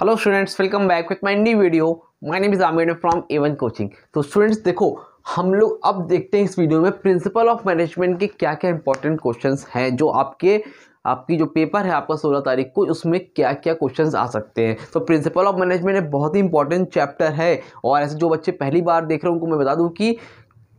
hello students welcome back with my new video my name is Aamir from Avon coaching तो students देखो हम लोग अब देखते हैं इस वीडियो में प्रिंसिपल ऑफ मैनेजमेंट के क्या क्या इंपॉर्टेंट क्वेश्चंस हैं जो आपके आपकी जो पेपर है आपका सोलह तारीख को उसमें क्या क्या क्वेश्चन आ सकते हैं तो प्रिंसिपल ऑफ मैनेजमेंट एक बहुत ही इंपॉर्टेंट चैप्टर है और ऐसे जो बच्चे पहली बार देख रहे हैं उनको मैं बता दूँ कि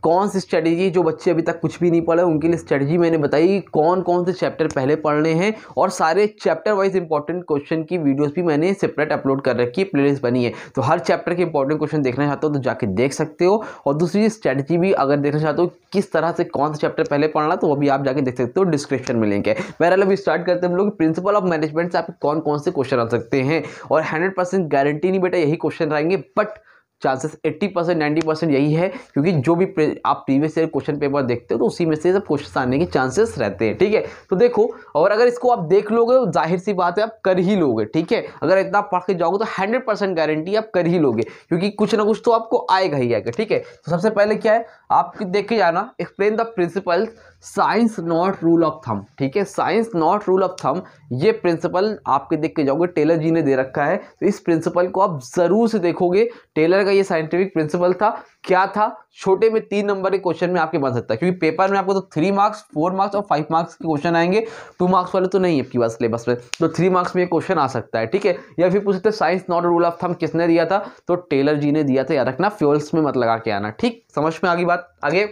कौन सी स्ट्रेटजी जो बच्चे अभी तक कुछ भी नहीं पढ़े उनके लिए स्ट्रेटजी मैंने बताई कौन कौन से चैप्टर पहले पढ़ने हैं और सारे चैप्टर वाइज इंपॉर्टेंट क्वेश्चन की वीडियोस भी मैंने सेपरेट अपलोड कर रखी है प्लेलिस्ट बनी है तो हर चैप्टर के इंपॉर्टेंट क्वेश्चन देखना चाहते हो तो जाके देख सकते हो और दूसरी स्ट्रैटेजी भी अगर देखना चाहते हो किस तरह से कौन सा चैप्टर पहले पढ़ना तो वो भी आप जाके देख सकते हो डिस्क्रिप्शन में लिंक है बहरहाल अभी स्टार्ट करते हैं हम लोग प्रिंसिपल ऑफ मैनेजमेंट से आप कौन कौन से क्वेश्चन आ सकते हैं और हंड्रेड गारंटी नहीं बेटा यही क्वेश्चन रहेंगे but chances 80 percent ninety percent यही है क्योंकि जो भी आप प्रीवियस ईयर क्वेश्चन पेपर देखते हो तो उसी में से सब क्वेश्चन आने के चांसेस रहते हैं ठीक है तो देखो और अगर इसको आप देख लोगे तो जाहिर सी बात है आप कर ही लोगे ठीक है अगर इतना पढ़ के जाओगे तो हंड्रेड परसेंट गारंटी आप कर ही लोगे क्योंकि कुछ ना कुछ तो आपको आएगा ही आएगा ठीक है तो सबसे पहले क्या है आप देख के जाना explain the principles science not rule of thumb ठीक है साइंस नॉट रूल ऑफ थम ये प्रिंसिपल आपके देख के जाओगे टेलर जी ने दे रखा है तो इस प्रिंसिपल को आप ज़रूर से देखोगे टेलर का ये साइंटिफिक प्रिंसिपल था क्या था छोटे में तीन नंबर के क्वेश्चन में आपके बन सकता है क्योंकि पेपर में आपको तो थ्री मार्क्स फोर मार्क्स और फाइव मार्क्स के क्वेश्चन आएंगे टू मार्क्स वाले तो नहीं है आपकी बात सिलेबस में तो थ्री मार्क्स में ये क्वेश्चन आ सकता है ठीक है या फिर पूछ सकते साइंस नॉट रूल ऑफ थम किसने दिया था तो टेलर जी ने दिया था याद रखना फ्यूल्स में मत लगा के आना ठीक समझ में आगे बात आगे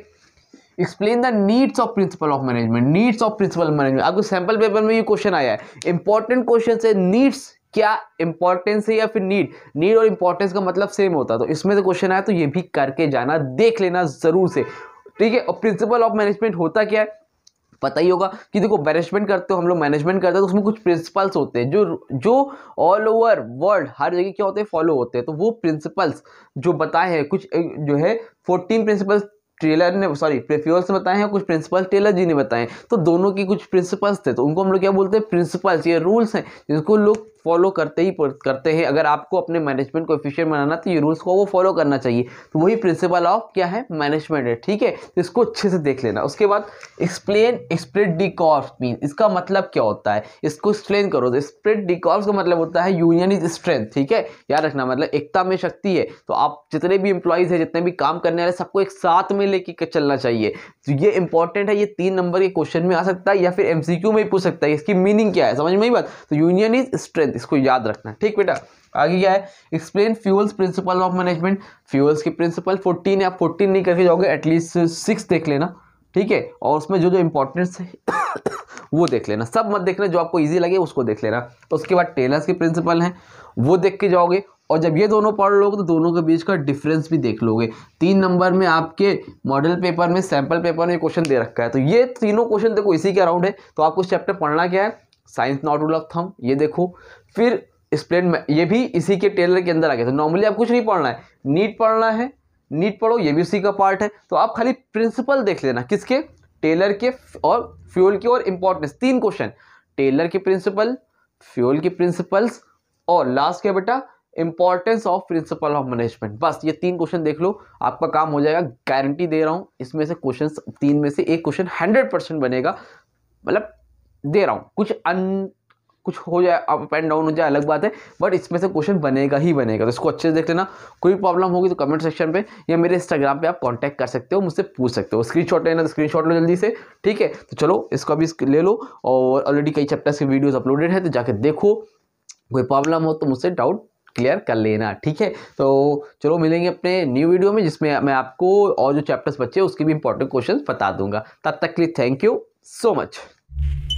explain the needs of principle of management needs of principle management आपको सैम्पल पेपर में ये क्वेश्चन आया है इंपॉर्टेंट क्वेश्चन है नीड्स क्या इंपॉर्टेंस है या फिर नीड नीड और इंपॉर्टेंस का मतलब सेम होता है तो इसमें से क्वेश्चन आया तो ये भी करके जाना देख लेना जरूर से ठीक है और प्रिंसिपल ऑफ मैनेजमेंट होता क्या है पता ही होगा कि देखो मैनेजमेंट करते हो हम लोग मैनेजमेंट करते हैं तो उसमें कुछ प्रिंसिपल्स होते हैं जो जो ऑल ओवर वर्ल्ड हर जगह क्या होते हैं फॉलो होते हैं तो वो प्रिंसिपल्स जो बताए हैं कुछ जो है फोर्टीन प्रिंसिपल्स टेलर ने सॉरी प्रेफ्यूल्स ने बताए हैं कुछ प्रिंसिपल टेलर जी ने बताए तो दोनों की कुछ प्रिंसिपल्स थे तो उनको हम लोग क्या बोलते हैं प्रिंसिपल्स ये रूल्स हैं जिनको लोग फॉलो करते ही करते हैं अगर आपको अपने मैनेजमेंट को इफिशियंट बनाना तो ये रूल्स को वो फॉलो करना चाहिए तो वही प्रिंसिपल ऑफ क्या है मैनेजमेंट है ठीक है तो इसको अच्छे से देख लेना उसके बाद एक्सप्लेन स्प्रेड डी मीन इसका मतलब क्या होता है इसको एक्सप्लेन करो तो स्प्रेड डी कॉर्स का मतलब होता है यूनियन इज स्ट्रेंथ ठीक है याद रखना मतलब एकता में शक्ति है तो आप जितने भी इंप्लॉयज़ हैं जितने भी काम करने वाले सबको एक साथ में लेके चलना चाहिए तो ये इंपॉर्टेंट है ये तीन नंबर के क्वेश्चन में आ सकता है या फिर एमसीक्यू में पूछ सकता है इसकी मीनिंग क्या है समझ में ही बात तो यूनियन इज स्ट्रेंथ क्वेश्चन इसको याद रखना ठीक बेटा आगे क्या है explain Fayol's principle of management Fayol's के प्रिंसिपल फोर्टीन या फोर्टीन नहीं करके जाओगे एटलीस्ट सिक्स देख लेना ठीक है और उसमें जो जो इंपॉर्टेंट्स है वो देख लेना सब मत देखना जो आपको इजी लगे उसको देख लेना तो उसके बाद टेलर्स के प्रिंसिपल हैं वो देख के जाओगे और जब ये दोनों पढ़ लोगे तो दोनों के बीच का डिफरेंस भी देख लोगे तीन नंबर में आपके मॉडल पेपर में सैम्पल पेपर में क्वेश्चन दे रखा है तो ये तीनों क्वेश्चन देखो इसी के अराउंड है तो आपको इस चैप्टर पढ़ना क्या है साइंस नॉट रूल ऑफ थम ये देखो फिर एक्सप्लेन ये भी इसी के टेलर के अंदर आ गया तो नॉर्मली आप कुछ नहीं पढ़ना है नीट पढ़ना है नीट पढ़ो ये भी उसी का पार्ट है तो आप खाली प्रिंसिपल देख लेना किसके टेलर के और फ्यूल के और इम्पोर्टेंस तीन क्वेश्चन टेलर के प्रिंसिपल फ्यूल के प्रिंसिपल्स और लास्ट क्या बेटा importance of principle of management बस ये तीन क्वेश्चन देख लो आपका काम हो जाएगा गारंटी दे रहा हूँ इसमें से क्वेश्चन तीन में से एक क्वेश्चन हंड्रेड परसेंट बनेगा मतलब दे रहा हूँ कुछ अन कुछ हो जाए अप एंड डाउन हो जाए अलग बात है बट इसमें से क्वेश्चन बनेगा ही बनेगा तो इसको अच्छे से देख लेना कोई प्रॉब्लम होगी तो कमेंट सेक्शन पे या मेरे इंस्टाग्राम पे आप कांटेक्ट कर सकते हो मुझसे पूछ सकते हो स्क्रीन शॉट लेना तो शॉट लो जल्दी से ठीक है तो चलो इसको अभी ले लो और ऑलरेडी कई चैप्टर्स के वीडियोज़ अपलोडेड है तो जाके देखो कोई प्रॉब्लम हो तो मुझसे डाउट क्लियर कर लेना ठीक है तो चलो मिलेंगे अपने न्यू वीडियो में जिसमें मैं आपको और जो चैप्टर्स बच्चे उसके भी इंपॉर्टेंट क्वेश्चन बता दूंगा तब तक के लिए थैंक यू सो मच